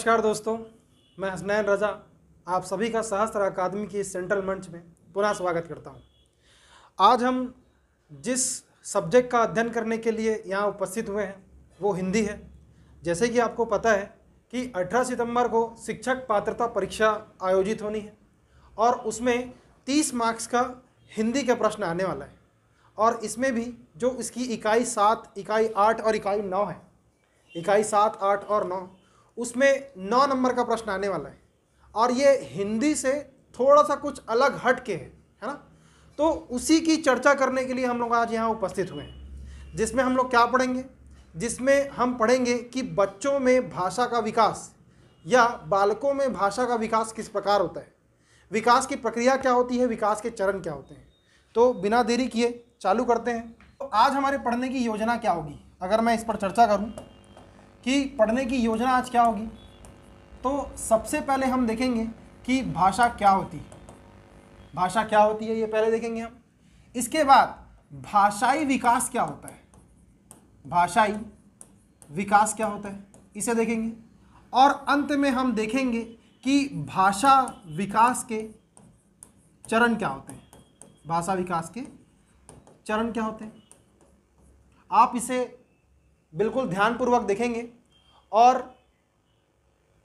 नमस्कार दोस्तों मैं हसनैन रजा आप सभी का सहस्त्र अकादमी के सेंट्रल मंच में पुनः स्वागत करता हूं। आज हम जिस सब्जेक्ट का अध्ययन करने के लिए यहां उपस्थित हुए हैं वो हिंदी है जैसे कि आपको पता है कि 18 सितंबर को शिक्षक पात्रता परीक्षा आयोजित होनी है और उसमें 30 मार्क्स का हिंदी का प्रश्न आने वाला है और इसमें भी जो इसकी इकाई सात इकाई आठ और इकाई नौ है इकाई सात आठ और नौ उसमें नौ नंबर का प्रश्न आने वाला है और ये हिंदी से थोड़ा सा कुछ अलग हट के है है ना तो उसी की चर्चा करने के लिए हम लोग आज यहाँ उपस्थित हुए हैं जिसमें हम लोग क्या पढ़ेंगे जिसमें हम पढ़ेंगे कि बच्चों में भाषा का विकास या बालकों में भाषा का विकास किस प्रकार होता है विकास की प्रक्रिया क्या होती है विकास के चरण क्या होते हैं तो बिना देरी किए चालू करते हैं तो आज हमारे पढ़ने की योजना क्या होगी अगर मैं इस पर चर्चा करूं कि पढ़ने की योजना आज क्या होगी तो सबसे पहले हम देखेंगे कि भाषा क्या होती है भाषा क्या होती है ये पहले देखेंगे हम इसके बाद भाषाई विकास क्या होता है भाषाई विकास क्या होता है इसे देखेंगे और अंत में हम देखेंगे कि भाषा विकास के चरण क्या होते हैं भाषा विकास के चरण क्या होते हैं आप इसे बिल्कुल ध्यानपूर्वक देखेंगे और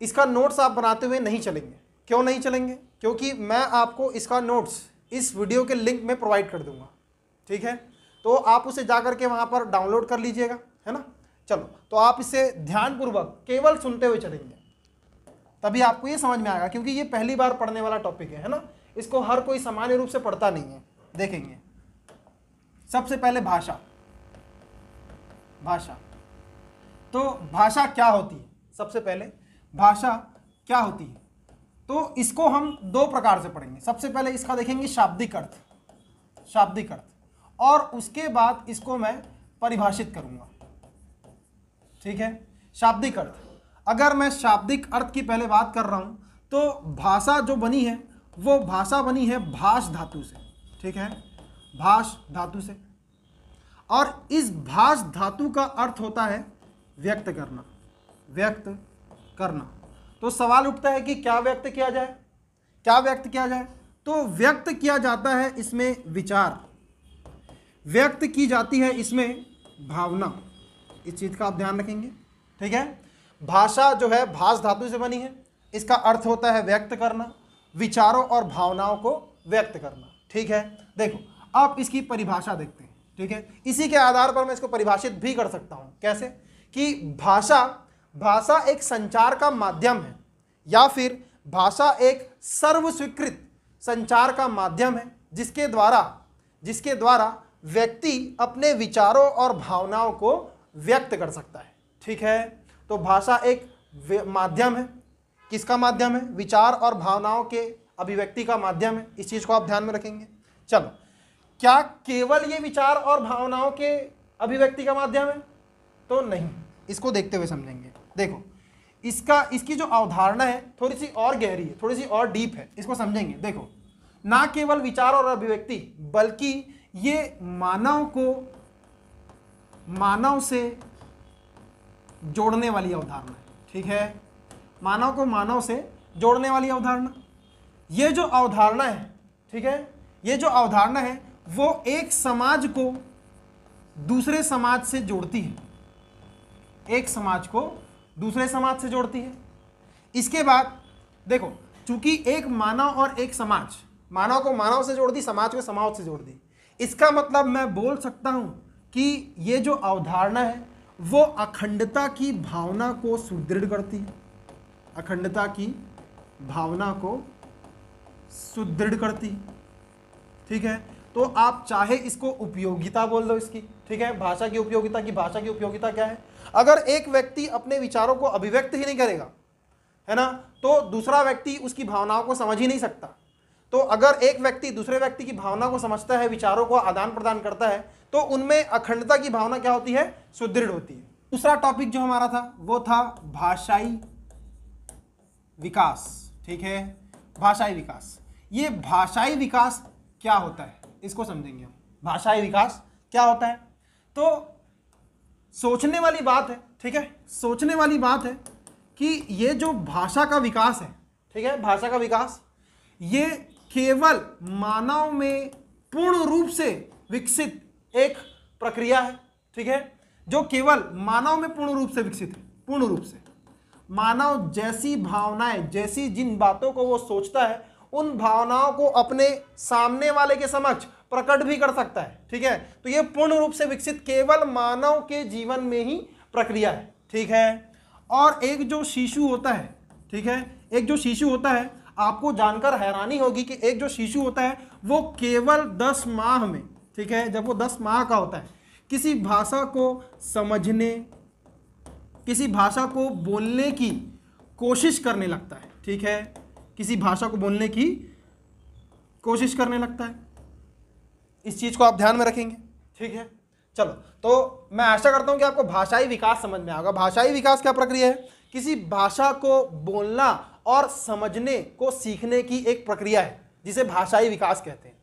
इसका नोट्स आप बनाते हुए नहीं चलेंगे क्यों नहीं चलेंगे क्योंकि मैं आपको इसका नोट्स इस वीडियो के लिंक में प्रोवाइड कर दूंगा ठीक है तो आप उसे जा करके वहाँ पर डाउनलोड कर लीजिएगा है ना चलो तो आप इसे ध्यानपूर्वक केवल सुनते हुए चलेंगे तभी आपको ये समझ में आएगा क्योंकि ये पहली बार पढ़ने वाला टॉपिक है है ना इसको हर कोई सामान्य रूप से पढ़ता नहीं है देखेंगे सबसे पहले भाषा भाषा तो भाषा क्या होती है सबसे पहले भाषा क्या होती है तो इसको हम दो प्रकार से पढ़ेंगे सबसे पहले इसका देखेंगे शाब्दिक अर्थ शाब्दिक अर्थ और उसके बाद इसको मैं परिभाषित करूंगा ठीक है शाब्दिक अर्थ अगर मैं शाब्दिक अर्थ की पहले बात कर रहा हूं तो भाषा जो बनी है वो भाषा बनी है भाष धातु से ठीक है भाष धातु से और इस भाष धातु का अर्थ होता है व्यक्त करना व्यक्त करना तो सवाल उठता है कि क्या व्यक्त किया जाए क्या व्यक्त किया जाए तो व्यक्त किया जाता है इसमें विचार व्यक्त की जाती है इसमें भावना इस चीज़ का आप ध्यान रखेंगे ठीक है भाषा जो है भाष धातु से बनी है इसका अर्थ होता है व्यक्त करना विचारों और भावनाओं को व्यक्त करना ठीक है देखो आप इसकी परिभाषा देखते हैं ठीक है इसी के आधार पर मैं इसको परिभाषित भी कर सकता हूँ कैसे कि भाषा भाषा एक संचार का माध्यम है या फिर भाषा एक सर्वस्वीकृत संचार का माध्यम है जिसके द्वारा जिसके द्वारा व्यक्ति अपने विचारों और भावनाओं को व्यक्त कर सकता है ठीक है तो भाषा एक माध्यम है किसका माध्यम है विचार और भावनाओं के अभिव्यक्ति का माध्यम है इस चीज़ को आप ध्यान में रखेंगे चलो क्या केवल ये विचार और भावनाओं के अभिव्यक्ति का माध्यम है तो नहीं इसको देखते हुए समझेंगे देखो इसका इसकी जो अवधारणा है थोड़ी सी और गहरी है थोड़ी सी और डीप है इसको समझेंगे देखो ना केवल विचार और अभिव्यक्ति बल्कि ये मानव को मानव से जोड़ने वाली अवधारणा है ठीक है मानव को मानव से जोड़ने वाली अवधारणा ये जो अवधारणा है ठीक है ये जो अवधारणा है वो एक समाज को दूसरे समाज से जोड़ती है एक समाज को दूसरे समाज से जोड़ती है इसके बाद देखो चूंकि एक मानव और एक समाज मानव को मानव से जोड़ दी समाज को समाज से जोड़ दी इसका मतलब मैं बोल सकता हूं कि ये जो अवधारणा है वो अखंडता की भावना को सुदृढ़ करती है अखंडता की भावना को सुदृढ़ करती ठीक है तो आप चाहे इसको उपयोगिता बोल दो इसकी ठीक है भाषा की उपयोगिता की भाषा की उपयोगिता क्या है अगर एक व्यक्ति अपने विचारों को अभिव्यक्त ही नहीं करेगा है ना तो दूसरा व्यक्ति उसकी भावनाओं को समझ ही नहीं सकता तो अगर एक व्यक्ति दूसरे व्यक्ति की भावना को समझता है विचारों को आदान प्रदान करता है तो उनमें अखंडता की भावना क्या होती है सुदृढ़ होती है दूसरा टॉपिक जो हमारा था वो था भाषाई विकास ठीक है भाषाई विकास ये भाषाई विकास क्या होता है इसको समझेंगे हम भाषाई विकास क्या होता है तो सोचने वाली बात है ठीक है सोचने वाली बात है कि ये जो भाषा का विकास है ठीक है भाषा का विकास ये केवल मानव में पूर्ण रूप से विकसित एक प्रक्रिया है ठीक है जो केवल मानव में पूर्ण रूप से विकसित है पूर्ण रूप से मानव जैसी भावनाएं जैसी जिन बातों को वो सोचता है उन भावनाओं को अपने सामने वाले के समक्ष प्रकट भी कर सकता है ठीक है तो ये पूर्ण रूप से विकसित केवल मानव के जीवन में ही प्रक्रिया है ठीक है और एक जो शिशु होता है ठीक है एक जो शिशु होता है आपको जानकर हैरानी होगी कि एक जो शिशु होता है वो केवल दस माह में ठीक है जब वो दस माह का होता है किसी भाषा को समझने किसी भाषा को बोलने की कोशिश करने लगता है ठीक है किसी भाषा को बोलने की कोशिश करने लगता है इस चीज़ को आप ध्यान में रखेंगे ठीक है चलो तो मैं आशा करता हूँ कि आपको भाषाई विकास समझ में आएगा भाषाई विकास क्या प्रक्रिया है किसी भाषा को बोलना और समझने को सीखने की एक प्रक्रिया है जिसे भाषाई विकास कहते हैं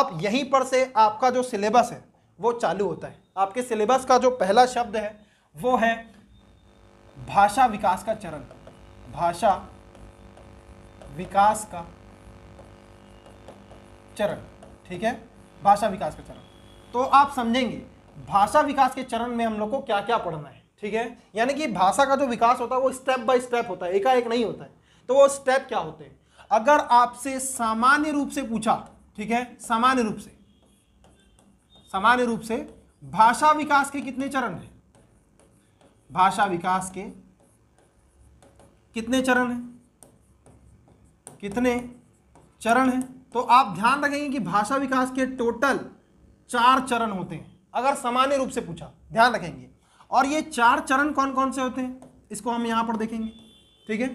अब यहीं पर से आपका जो सिलेबस है वो चालू होता है आपके सिलेबस का जो पहला शब्द है वो है भाषा विकास का चरण भाषा विकास का चरण ठीक है भाषा विकास के चरण तो आप समझेंगे भाषा विकास के चरण में हम लोग को क्या क्या पढ़ना है ठीक है यानी कि भाषा का जो विकास होता है वो स्टेप बाय स्टेप होता है एकाएक नहीं होता है तो वो स्टेप क्या होते हैं अगर आपसे सामान्य रूप से पूछा ठीक है सामान्य रूप से सामान्य रूप से भाषा विकास के कितने चरण हैं भाषा विकास के कितने चरण हैं कितने चरण हैं तो आप ध्यान रखेंगे कि भाषा विकास के टोटल चार चरण होते हैं अगर सामान्य रूप से पूछा ध्यान रखेंगे और ये चार चरण कौन कौन से होते हैं इसको हम यहाँ पर देखेंगे ठीक है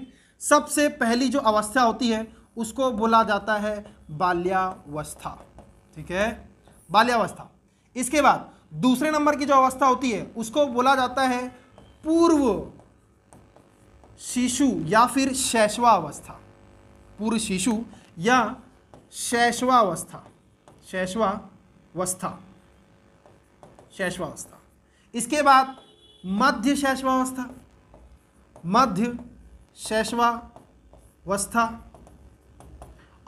सबसे पहली जो अवस्था होती है उसको बोला जाता है बाल्यावस्था ठीक है बाल्यावस्था इसके बाद दूसरे नंबर की जो अवस्था होती है उसको बोला जाता है पूर्व शिशु या फिर शैशवा अवस्था पूर्व शिशु या शैशवावस्था शैशवावस्था शैशवावस्था इसके बाद मध्य शैशवावस्था मध्य शैशवावस्था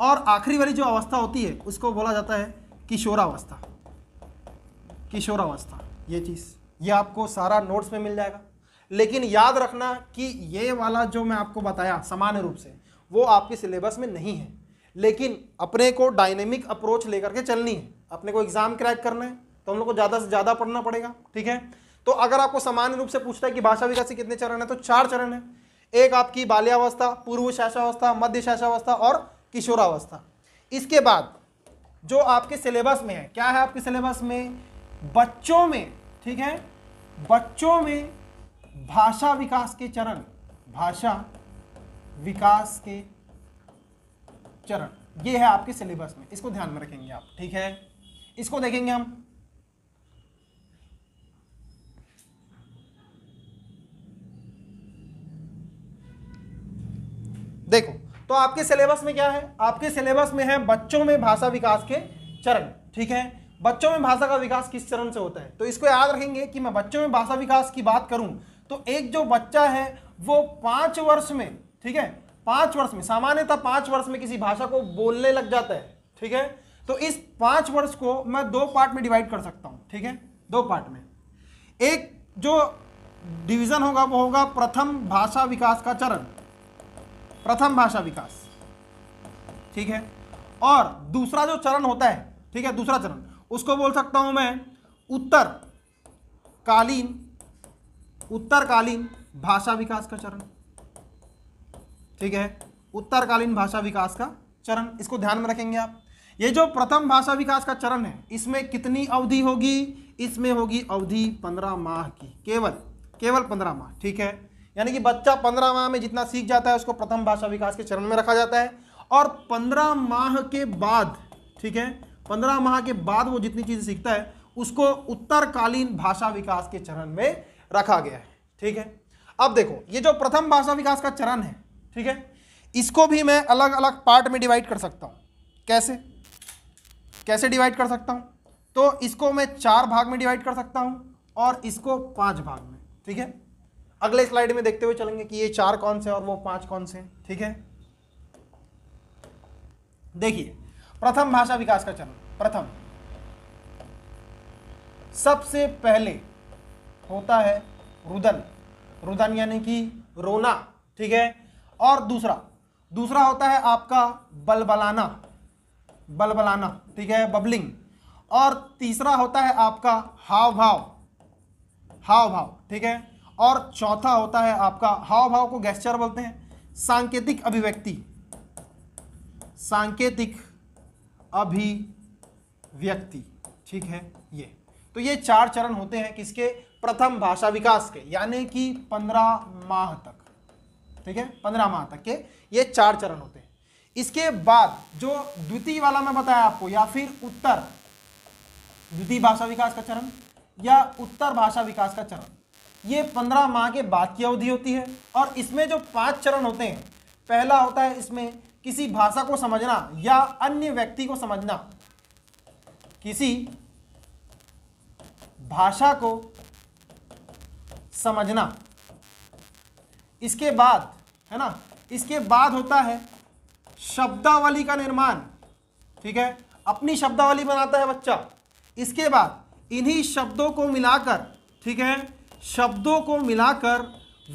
और आखिरी वाली जो अवस्था होती है उसको बोला जाता है किशोरावस्था किशोरावस्था ये चीज़ ये आपको सारा नोट्स में मिल जाएगा लेकिन याद रखना कि ये वाला जो मैं आपको बताया सामान्य रूप से वो आपके सिलेबस में नहीं है लेकिन अपने को डायनेमिक अप्रोच लेकर के चलनी है अपने को एग्जाम क्रैक करना है तो हम लोग को ज़्यादा से ज़्यादा पढ़ना पड़ेगा ठीक है तो अगर आपको सामान्य रूप से पूछता है कि भाषा विकास के कितने चरण है तो चार चरण है एक आपकी बाल्यावस्था पूर्व शैशावस्था मध्य शैशावस्था और किशोरावस्था इसके बाद जो आपके सिलेबस में है क्या है आपके सिलेबस में बच्चों में ठीक है बच्चों में भाषा विकास के चरण भाषा विकास के चरण ये है आपके सिलेबस में इसको ध्यान में रखेंगे आप ठीक है इसको देखेंगे हम देखो तो आपके सिलेबस में क्या है आपके सिलेबस में है बच्चों में भाषा विकास के चरण ठीक है बच्चों में भाषा का विकास किस चरण से होता है तो इसको याद रखेंगे कि मैं बच्चों में भाषा विकास की बात करूं तो एक जो बच्चा है वो पांच वर्ष में ठीक है पांच वर्ष में सामान्यतः पांच वर्ष में किसी भाषा को बोलने लग जाता है ठीक है तो इस पांच वर्ष को मैं दो पार्ट में डिवाइड कर सकता हूं ठीक है दो पार्ट में एक जो डिवीजन होगा वो होगा प्रथम भाषा विकास का चरण प्रथम भाषा विकास ठीक है और दूसरा जो चरण होता है ठीक है दूसरा चरण उसको बोल सकता हूं मैं उत्तर कालीन उत्तरकालीन भाषा विकास का चरण ठीक है उत्तरकालीन भाषा विकास का चरण इसको ध्यान में रखेंगे आप ये जो प्रथम भाषा विकास का चरण है इसमें कितनी अवधि होगी इसमें होगी अवधि पंद्रह माह की केवल केवल पंद्रह माह ठीक है यानी कि बच्चा पंद्रह माह में जितना सीख जाता है उसको प्रथम भाषा विकास के चरण में रखा जाता है और पंद्रह माह के बाद ठीक है पंद्रह माह के बाद वो जितनी चीज सीखता है उसको उत्तरकालीन भाषा विकास के चरण में रखा गया है ठीक है अब देखो ये जो प्रथम भाषा विकास का चरण है ठीक है इसको भी मैं अलग अलग पार्ट में डिवाइड कर सकता हूँ कैसे कैसे डिवाइड कर सकता हूँ तो इसको मैं चार भाग में डिवाइड कर सकता हूँ और इसको पांच भाग में ठीक है अगले स्लाइड में देखते हुए चलेंगे कि ये चार कौन से और वो पांच कौन से ठीक है देखिए प्रथम भाषा विकास का चरण प्रथम सबसे पहले होता है रुदन रुदन यानी कि रोना ठीक है और दूसरा दूसरा होता है आपका बलबलाना बलबलाना ठीक है बबलिंग और तीसरा होता है आपका हाव भाव हाव भाव ठीक है और चौथा होता है आपका हाव भाव को गैस्चर बोलते हैं सांकेतिक अभिव्यक्ति सांकेतिक अभिव्यक्ति ठीक है ये तो ये चार चरण होते हैं किसके प्रथम भाषा विकास के यानी कि पंद्रह माह तक ठीक है पंद्रह माह तक के ये चार चरण होते हैं इसके बाद जो द्वितीय वाला मैं बताया आपको या फिर उत्तर द्वितीय भाषा विकास का चरण या उत्तर भाषा विकास का चरण ये पंद्रह माह के बाद की अवधि होती है और इसमें जो पांच चरण होते हैं पहला होता है इसमें किसी भाषा को समझना या अन्य व्यक्ति को समझना किसी भाषा को समझना इसके बाद है ना इसके बाद होता है शब्दावली का निर्माण ठीक है अपनी शब्दावली बनाता है बच्चा इसके बाद इन्हीं शब्दों को मिलाकर ठीक है शब्दों को मिलाकर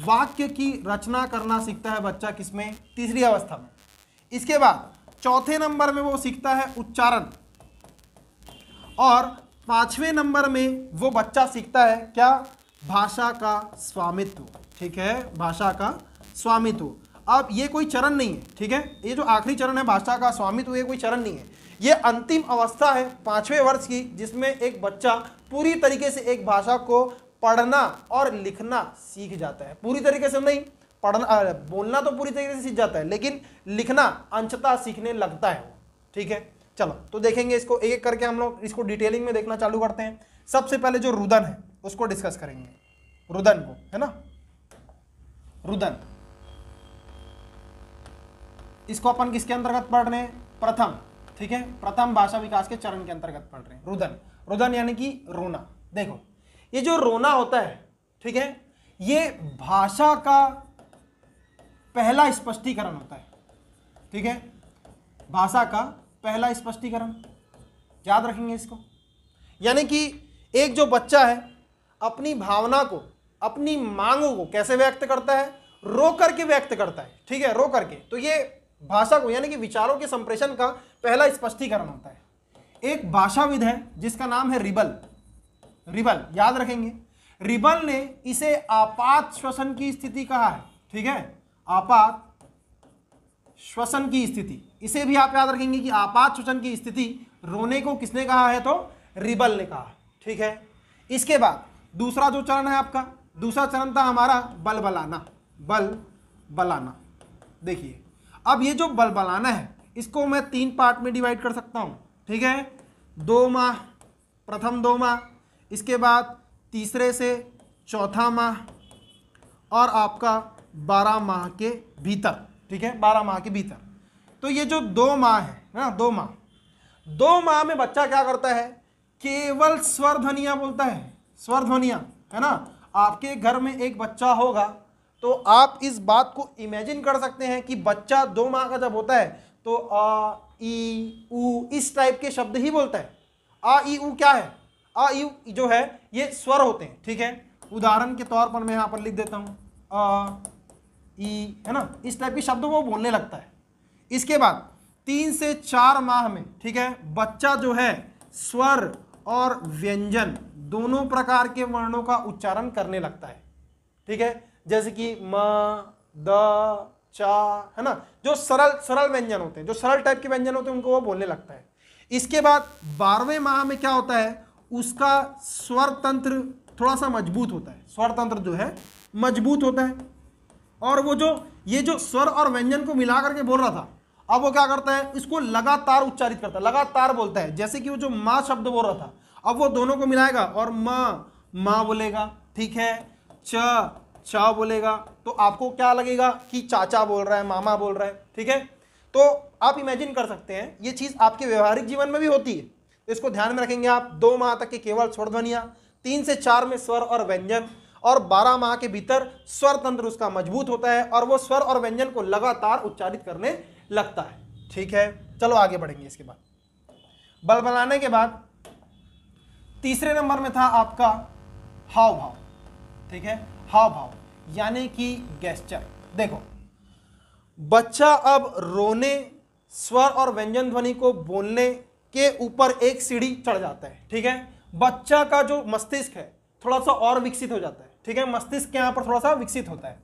वाक्य की रचना करना सीखता है बच्चा किसमें तीसरी अवस्था में इसके बाद चौथे नंबर में वो सीखता है उच्चारण और पांचवें नंबर में वो बच्चा सीखता है क्या भाषा का स्वामित्व ठीक है भाषा का स्वामित्व अब ये कोई चरण नहीं है ठीक है ये जो आखिरी चरण है भाषा का स्वामित्व ये कोई चरण नहीं है ये अंतिम अवस्था है पांचवें वर्ष की जिसमें एक बच्चा पूरी तरीके से एक भाषा को पढ़ना और लिखना सीख जाता है पूरी तरीके से नहीं पढ़ना बोलना तो पूरी तरीके से सीख जाता है लेकिन लिखना अंशता सीखने लगता है ठीक है चलो तो देखेंगे इसको एक एक करके हम लोग इसको डिटेलिंग में देखना चालू करते हैं सबसे पहले जो रुदन है उसको डिस्कस करेंगे रुदन को है ना रुदन इसको अपन किसके अंतर्गत पढ़ रहे हैं प्रथम ठीक है प्रथम भाषा विकास के चरण के अंतर्गत पढ़ रहे हैं रुदन रुदन यानी कि रोना देखो ये जो रोना होता है ठीक है ये भाषा का पहला स्पष्टीकरण होता है ठीक है भाषा का पहला स्पष्टीकरण याद रखेंगे इसको यानी कि एक जो बच्चा है अपनी भावना को अपनी मांगों को कैसे व्यक्त करता है रो करके व्यक्त करता है ठीक है रो करके तो ये भाषा को यानी कि विचारों के संप्रेषण का पहला स्पष्टीकरण होता है एक भाषाविद है जिसका नाम है रिबल रिबल याद रखेंगे रिबल ने इसे आपात श्वसन की स्थिति कहा है ठीक है आपात श्वसन की स्थिति इसे भी आप याद रखेंगे कि आपात श्वसन की स्थिति रोने को किसने कहा है तो रिबल ने कहा ठीक है इसके बाद दूसरा जो चरण है आपका दूसरा चरण था हमारा बल बलाना बल बलाना देखिए अब ये जो बल बलाना है इसको मैं तीन पार्ट में डिवाइड कर सकता हूँ ठीक है दो माह प्रथम दो माह इसके बाद तीसरे से चौथा माह और आपका बारह माह के भीतर ठीक है बारह माह के भीतर तो ये जो दो माह है ना दो माह दो माह में बच्चा क्या करता है केवल स्वर ध्वनिया बोलता है स्वर ध्वनिया है ना आपके घर में एक बच्चा होगा तो आप इस बात को इमेजिन कर सकते हैं कि बच्चा दो माह का जब होता है तो आ ई ऊ इस टाइप के शब्द ही बोलता है आ ई ऊ क्या है आ ई जो है ये स्वर होते हैं ठीक है उदाहरण के तौर पर मैं यहाँ पर लिख देता हूँ आ ई है ना इस टाइप के शब्द वो बोलने लगता है इसके बाद तीन से चार माह में ठीक है बच्चा जो है स्वर और व्यंजन दोनों प्रकार के वर्णों का उच्चारण करने लगता है ठीक है जैसे कि म द चा है ना जो सरल सरल व्यंजन होते हैं जो सरल टाइप के व्यंजन होते हैं उनको वो बोलने लगता है इसके बाद बारहवें माह में क्या होता है उसका स्वर तंत्र थोड़ा सा मजबूत होता है स्वर तंत्र जो है मजबूत होता है और वो जो ये जो स्वर और व्यंजन को मिला करके बोल रहा था अब वो क्या करता है इसको लगातार उच्चारित करता है लगातार बोलता है जैसे कि वो जो माँ शब्द बोल रहा था अब वो दोनों को मिलाएगा और माँ माँ बोलेगा ठीक है च चा बोलेगा तो आपको क्या लगेगा कि चाचा बोल रहा है मामा बोल रहा है ठीक है तो आप इमेजिन कर सकते हैं ये चीज़ आपके व्यवहारिक जीवन में भी होती है इसको ध्यान में रखेंगे आप दो माह तक के केवल स्वर ध्वनिया तीन से चार में स्वर और व्यंजन और बारह माह के भीतर स्वर तंत्र उसका मजबूत होता है और वो स्वर और व्यंजन को लगातार उच्चारित करने लगता है ठीक है चलो आगे बढ़ेंगे इसके बाद बल बनाने के बाद तीसरे नंबर में था आपका हाव भाव ठीक है हाव भाव यानी कि गैस्चर देखो बच्चा अब रोने स्वर और व्यंजन ध्वनि को बोलने के ऊपर एक सीढ़ी चढ़ जाता है ठीक है बच्चा का जो मस्तिष्क है थोड़ा सा और विकसित हो जाता है ठीक है मस्तिष्क के यहाँ पर थोड़ा सा विकसित होता है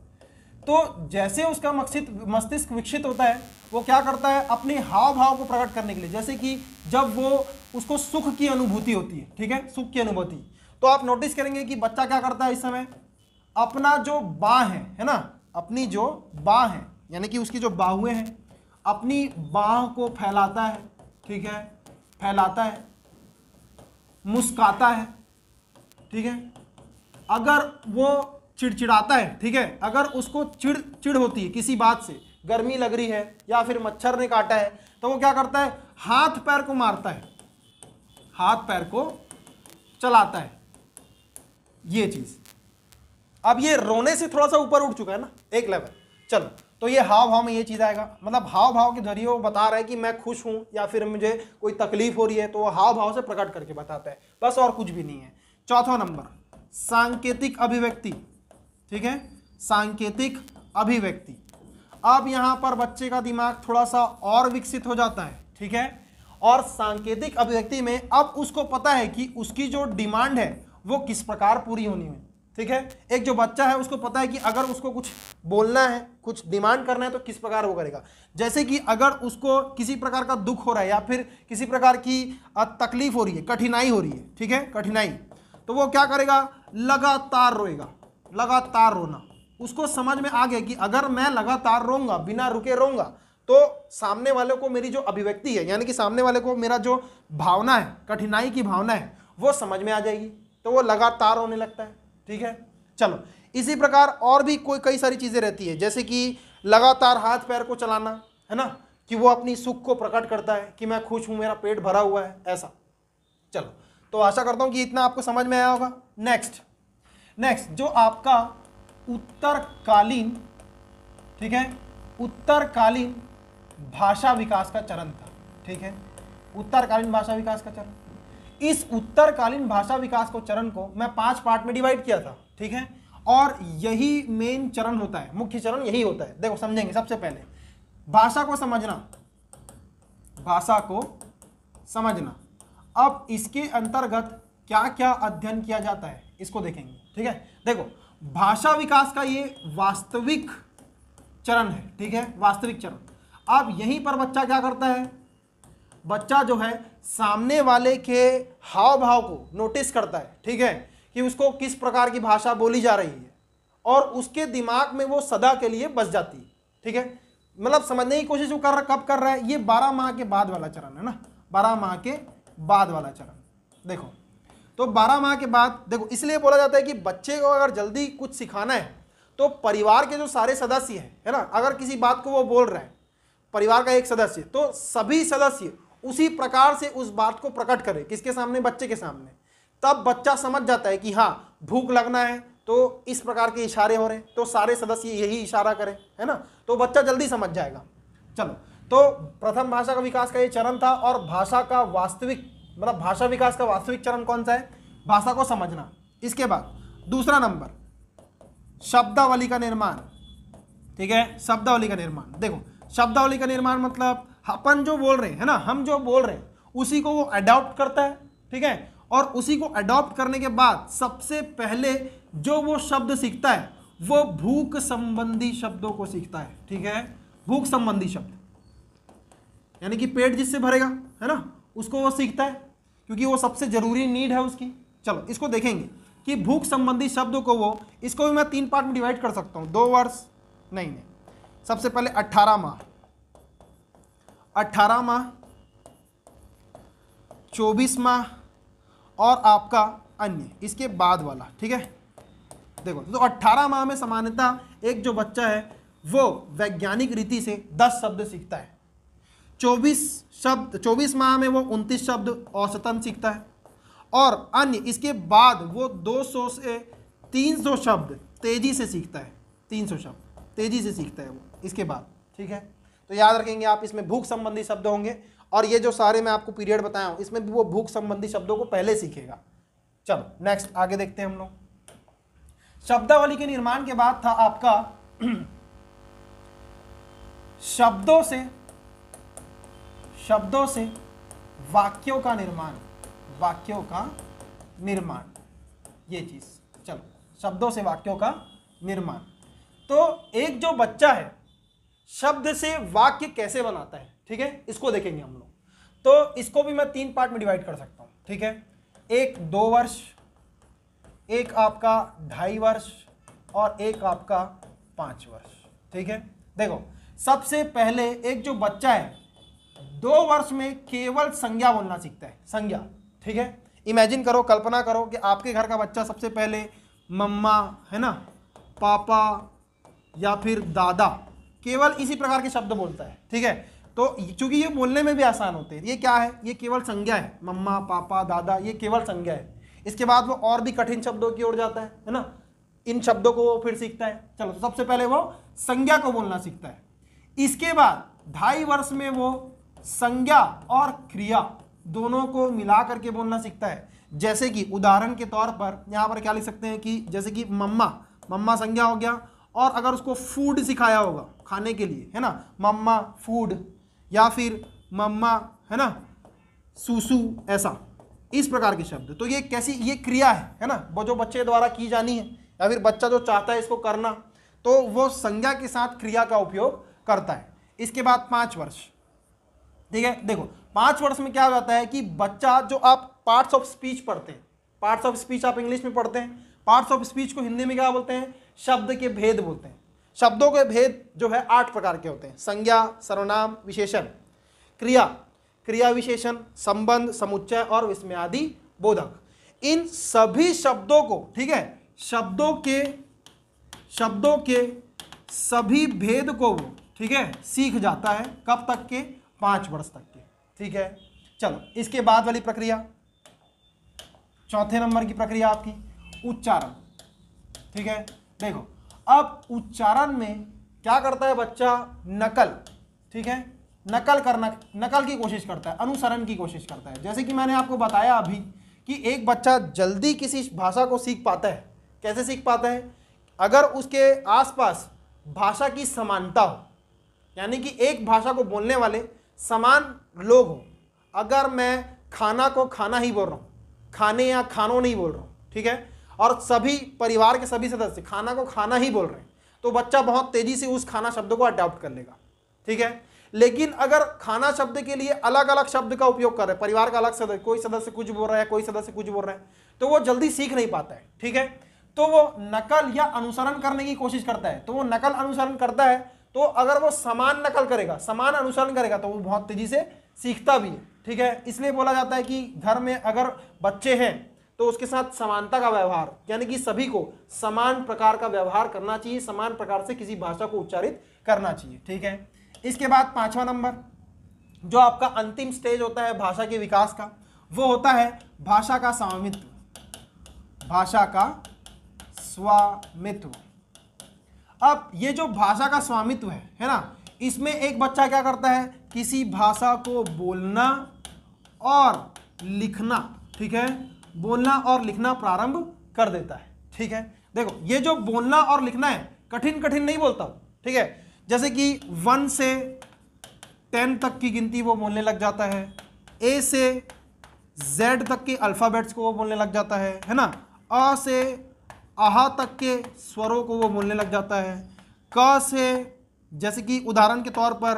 तो जैसे उसका मस्तिष्क मस्तिष्क विकसित होता है वो क्या करता है अपने हाव भाव को प्रकट करने के लिए जैसे कि जब वो उसको सुख की अनुभूति होती है ठीक है सुख की अनुभूति तो आप नोटिस करेंगे कि बच्चा क्या करता है इस समय अपना जो बाह है है ना अपनी जो बाह है यानी कि उसकी जो बाहुए हैं अपनी बाह को फैलाता है ठीक है फैलाता है मुस्काता है ठीक है अगर वो चिड़चिड़ाता है ठीक है अगर उसको चिड़ चिड़ होती है किसी बात से गर्मी लग रही है या फिर मच्छर ने काटा है तो वो क्या करता है हाथ पैर को मारता है हाथ पैर को चलाता है ये चीज़ अब ये रोने से थोड़ा सा ऊपर उठ चुका है ना एक लेवल चलो तो ये हाव भाव में ये चीज़ आएगा मतलब हाव भाव के जरिए वो बता रहा है कि मैं खुश हूं या फिर मुझे कोई तकलीफ हो रही है तो वो हाव भाव से प्रकट करके बताता है बस और कुछ भी नहीं है चौथा नंबर सांकेतिक अभिव्यक्ति ठीक है सांकेतिक अभिव्यक्ति अब यहां पर बच्चे का दिमाग थोड़ा सा और विकसित हो जाता है ठीक है और सांकेतिक अभिव्यक्ति में अब उसको पता है कि उसकी जो डिमांड है वो किस प्रकार पूरी होनी है ठीक है एक जो बच्चा है उसको पता है कि अगर उसको कुछ बोलना है कुछ डिमांड करना है तो किस प्रकार वो करेगा जैसे कि अगर उसको किसी प्रकार का दुख हो रहा है या फिर किसी प्रकार की तकलीफ हो रही है कठिनाई हो रही है ठीक है कठिनाई तो वो क्या करेगा लगातार रोएगा लगातार रोना उसको समझ में आ गया कि अगर मैं लगातार रोऊंगा बिना रुके रोऊंगा तो सामने वाले को मेरी जो अभिव्यक्ति है यानी कि सामने वाले को मेरा जो भावना है कठिनाई की भावना है वो समझ में आ जाएगी तो वो लगातार होने लगता है ठीक है चलो इसी प्रकार और भी कोई कई सारी चीज़ें रहती है जैसे कि लगातार हाथ पैर को चलाना है ना कि वो अपनी सुख को प्रकट करता है कि मैं खुश हूँ मेरा पेट भरा हुआ है ऐसा चलो तो आशा करता हूँ कि इतना आपको समझ में आया होगा नेक्स्ट नेक्स्ट जो आपका उत्तरकालीन ठीक है उत्तरकालीन भाषा विकास का चरण था ठीक है उत्तरकालीन भाषा विकास का चरण इस उत्तरकालीन भाषा विकास को चरण को मैं पांच पार्ट में डिवाइड किया था ठीक है और यही मेन चरण होता है मुख्य चरण यही होता है देखो समझेंगे सबसे पहले भाषा को समझना भाषा को समझना अब इसके अंतर्गत क्या क्या अध्ययन किया जाता है इसको देखेंगे ठीक है देखो भाषा विकास का ये वास्तविक चरण है ठीक है वास्तविक चरण अब यहीं पर बच्चा क्या करता है बच्चा जो है सामने वाले के हाव भाव को नोटिस करता है ठीक है कि उसको किस प्रकार की भाषा बोली जा रही है और उसके दिमाग में वो सदा के लिए बस जाती है ठीक है मतलब समझने की कोशिश वो कर रहा कब कर रहा है ये बारह माह के बाद वाला चरण है ना बारह माह के बाद वाला चरण देखो तो 12 माह के बाद देखो इसलिए बोला जाता है कि बच्चे को अगर जल्दी कुछ सिखाना है तो परिवार के जो सारे सदस्य हैं है ना अगर किसी बात को वो बोल रहा है परिवार का एक सदस्य तो सभी सदस्य उसी प्रकार से उस बात को प्रकट करें किसके सामने बच्चे के सामने तब बच्चा समझ जाता है कि हाँ भूख लगना है तो इस प्रकार के इशारे हो रहे हैं तो सारे सदस्य यही इशारा करें है ना तो बच्चा जल्दी समझ जाएगा चलो तो प्रथम भाषा का विकास का ये चरण था और भाषा का वास्तविक मतलब भाषा विकास का वास्तविक चरण कौन सा है भाषा को समझना इसके बाद दूसरा नंबर शब्दावली का निर्माण ठीक है शब्दावली का निर्माण देखो शब्दावली का निर्माण मतलब अपन जो बोल रहे हैं ना हम जो बोल रहे हैं उसी को वो अडॉप्ट करता है ठीक है और उसी को अडॉप्ट करने के बाद सबसे पहले जो वो शब्द सीखता है वो भूख संबंधी शब्दों को सीखता है ठीक है भूख संबंधी शब्द यानी कि पेट जिससे भरेगा है ना उसको वो सीखता है क्योंकि वो सबसे ज़रूरी नीड है उसकी चलो इसको देखेंगे कि भूख संबंधी शब्द को वो इसको भी मैं तीन पार्ट में डिवाइड कर सकता हूँ दो वर्ष नहीं नहीं सबसे पहले अट्ठारह माह अट्ठारह माह चौबीस माह और आपका अन्य इसके बाद वाला ठीक है देखो तो अट्ठारह माह में सामान्यता एक जो बच्चा है वो वैज्ञानिक रीति से दस शब्द सीखता है 24 शब्द 24 माह में वो 29 शब्द औसतन सीखता है और अन्य इसके बाद वो 200 से 300 शब्द तेज़ी से सीखता है 300 शब्द तेज़ी से सीखता है वो इसके बाद ठीक है तो याद रखेंगे आप इसमें भूख संबंधी शब्द होंगे और ये जो सारे मैं आपको पीरियड बताया हूँ इसमें भी वो भूख संबंधी शब्दों को पहले सीखेगा चलो नेक्स्ट आगे देखते हैं हम लोग शब्दावली के निर्माण के बाद था आपका शब्दों से शब्दों से वाक्यों का निर्माण वाक्यों का निर्माण ये चीज़ चलो शब्दों से वाक्यों का निर्माण तो एक जो बच्चा है शब्द से वाक्य कैसे बनाता है ठीक है इसको देखेंगे हम लोग तो इसको भी मैं तीन पार्ट में डिवाइड कर सकता हूं ठीक है एक दो वर्ष एक आपका ढाई वर्ष और एक आपका पांच वर्ष ठीक है देखो सबसे पहले एक जो बच्चा है दो वर्ष में केवल संज्ञा बोलना सीखता है संज्ञा ठीक है इमेजिन करो कल्पना करो कि आपके घर का बच्चा सबसे पहले मम्मा है ना पापा या फिर दादा केवल इसी प्रकार के शब्द बोलता है ठीक है तो चूंकि ये बोलने में भी आसान होते हैं ये क्या है ये केवल संज्ञा है मम्मा पापा दादा ये केवल संज्ञा है इसके बाद वो और भी कठिन शब्दों की ओर जाता है है ना इन शब्दों को वो फिर सीखता है चलो तो सबसे पहले वो संज्ञा को बोलना सीखता है इसके बाद ढाई वर्ष में वो संज्ञा और क्रिया दोनों को मिला करके बोलना सीखता है जैसे कि उदाहरण के तौर पर यहाँ पर क्या लिख सकते हैं कि जैसे कि मम्मा मम्मा संज्ञा हो गया और अगर उसको फूड सिखाया होगा खाने के लिए है ना मम्मा फूड या फिर मम्मा है ना सुसु ऐसा इस प्रकार के शब्द तो ये कैसी ये क्रिया है है ना वो जो बच्चे द्वारा की जानी है या फिर बच्चा जो चाहता है इसको करना तो वो संज्ञा के साथ क्रिया का उपयोग करता है इसके बाद पाँच वर्ष ठीक है देखो पांच वर्ष में क्या हो जाता है कि बच्चा जो आप पार्ट्स ऑफ स्पीच पढ़ते हैं पार्ट्स ऑफ स्पीच आप इंग्लिश में पढ़ते हैं पार्ट्स ऑफ स्पीच को हिंदी में क्या बोलते हैं शब्द के भेद बोलते हैं शब्दों के भेद जो है आठ प्रकार के होते हैं संज्ञा सर्वनाम विशेषण क्रिया क्रिया विशेषण संबंध समुच्चय और विस्मयादि बोधक इन सभी शब्दों को ठीक है शब्दों के शब्दों के सभी भेद को वो ठीक है सीख जाता है कब तक के पांच वर्ष तक की ठीक है चलो इसके बाद वाली प्रक्रिया चौथे नंबर की प्रक्रिया आपकी उच्चारण ठीक है देखो अब उच्चारण में क्या करता है बच्चा नकल ठीक है नकल करना नकल की कोशिश करता है अनुसरण की कोशिश करता है जैसे कि मैंने आपको बताया अभी कि एक बच्चा जल्दी किसी भाषा को सीख पाता है कैसे सीख पाता है अगर उसके आसपास भाषा की समानता हो यानी कि एक भाषा को बोलने वाले समान लोग हों अगर मैं खाना को खाना ही बोल रहा हूँ खाने या खानों नहीं बोल रहा हूँ ठीक है और सभी परिवार के सभी सदस्य खाना को खाना ही बोल रहे हैं तो बच्चा बहुत तेजी से उस खाना शब्द को अडॉप्ट कर लेगा ठीक है लेकिन अगर खाना शब्द के लिए अलग अलग शब्द का उपयोग कर रहे हैं परिवार का अलग सदस्य कोई सदस्य कुछ बोल रहा है कोई सदस्य कुछ बोल रहे हैं तो वो जल्दी सीख नहीं पाता है ठीक है तो वो नकल या अनुसरण करने की कोशिश करता है तो वो नकल अनुसरण करता है तो अगर वो समान नकल करेगा समान अनुसरण करेगा तो वो बहुत तेजी से सीखता भी है ठीक है इसलिए बोला जाता है कि घर में अगर बच्चे हैं तो उसके साथ समानता का व्यवहार यानी कि सभी को समान प्रकार का व्यवहार करना चाहिए समान प्रकार से किसी भाषा को उच्चारित करना चाहिए ठीक है इसके बाद पांचवा नंबर जो आपका अंतिम स्टेज होता है भाषा के विकास का वो होता है भाषा का स्वामित्व भाषा का स्वामित्व अब ये जो भाषा का स्वामित्व है है ना इसमें एक बच्चा क्या करता है किसी भाषा को बोलना और लिखना ठीक है बोलना और लिखना प्रारंभ कर देता है ठीक है देखो ये जो बोलना और लिखना है कठिन कठिन नहीं बोलता ठीक है जैसे कि वन से टेन तक की गिनती वो बोलने लग जाता है ए से जेड तक के अल्फ़ाबेट्स को वो बोलने लग जाता है है ना अ से आहा तक के स्वरों को वो बोलने लग जाता है क से जैसे कि उदाहरण के तौर पर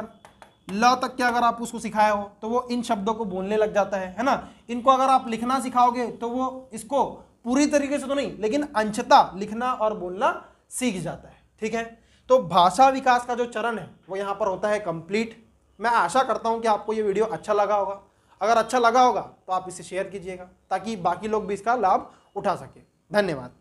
ल तक के अगर आप उसको सिखाए हो तो वो इन शब्दों को बोलने लग जाता है है ना इनको अगर आप लिखना सिखाओगे तो वो इसको पूरी तरीके से तो नहीं लेकिन अंशता लिखना और बोलना सीख जाता है ठीक है तो भाषा विकास का जो चरण है वो यहाँ पर होता है कंप्लीट मैं आशा करता हूँ कि आपको ये वीडियो अच्छा लगा होगा अगर अच्छा लगा होगा तो आप इसे शेयर कीजिएगा ताकि बाकी लोग भी इसका लाभ उठा सकें धन्यवाद